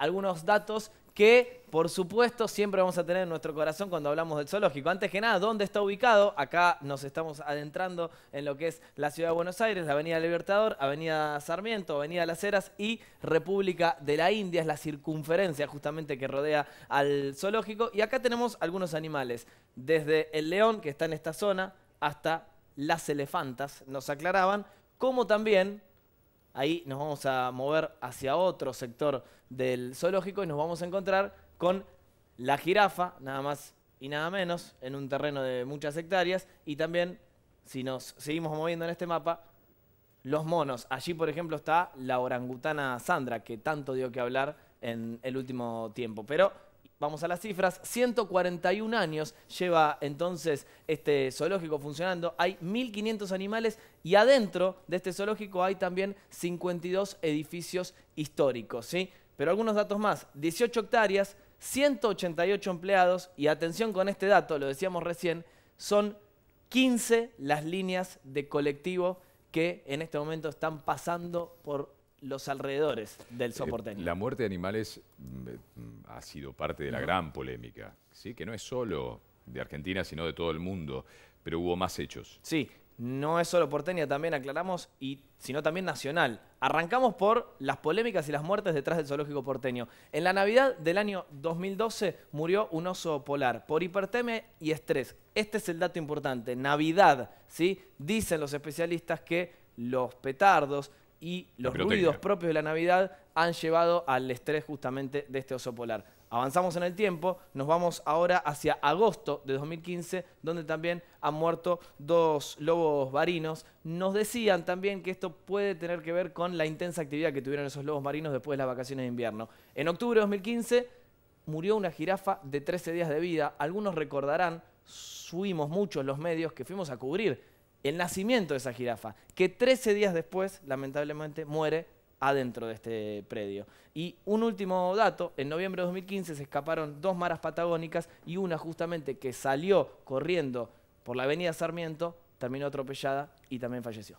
algunos datos que, por supuesto, siempre vamos a tener en nuestro corazón cuando hablamos del zoológico. Antes que nada, ¿dónde está ubicado? Acá nos estamos adentrando en lo que es la ciudad de Buenos Aires, la Avenida Libertador, Avenida Sarmiento, Avenida Las Heras y República de la India, es la circunferencia justamente que rodea al zoológico. Y acá tenemos algunos animales, desde el león, que está en esta zona, hasta las elefantas, nos aclaraban, como también ahí nos vamos a mover hacia otro sector del zoológico y nos vamos a encontrar con la jirafa, nada más y nada menos, en un terreno de muchas hectáreas, y también, si nos seguimos moviendo en este mapa, los monos. Allí, por ejemplo, está la orangutana Sandra, que tanto dio que hablar en el último tiempo. Pero vamos a las cifras, 141 años lleva entonces este zoológico funcionando. Hay 1.500 animales y adentro de este zoológico hay también 52 edificios históricos. ¿sí? Pero algunos datos más, 18 hectáreas, 188 empleados y atención con este dato, lo decíamos recién, son 15 las líneas de colectivo que en este momento están pasando por los alrededores del zoológico eh, la muerte de animales mm, eh, mm, ha sido parte de la gran polémica, ¿sí? que no es solo de Argentina, sino de todo el mundo, pero hubo más hechos. Sí, no es solo porteña, también aclaramos, y, sino también nacional. Arrancamos por las polémicas y las muertes detrás del zoológico porteño. En la Navidad del año 2012 murió un oso polar por hipertemia y estrés. Este es el dato importante. Navidad, ¿sí? Dicen los especialistas que los petardos y los ruidos propios de la Navidad han llevado al estrés justamente de este oso polar. Avanzamos en el tiempo, nos vamos ahora hacia agosto de 2015, donde también han muerto dos lobos marinos. Nos decían también que esto puede tener que ver con la intensa actividad que tuvieron esos lobos marinos después de las vacaciones de invierno. En octubre de 2015 murió una jirafa de 13 días de vida. Algunos recordarán, subimos muchos los medios que fuimos a cubrir el nacimiento de esa jirafa, que 13 días después, lamentablemente, muere adentro de este predio. Y un último dato, en noviembre de 2015 se escaparon dos maras patagónicas y una justamente que salió corriendo por la avenida Sarmiento, terminó atropellada y también falleció.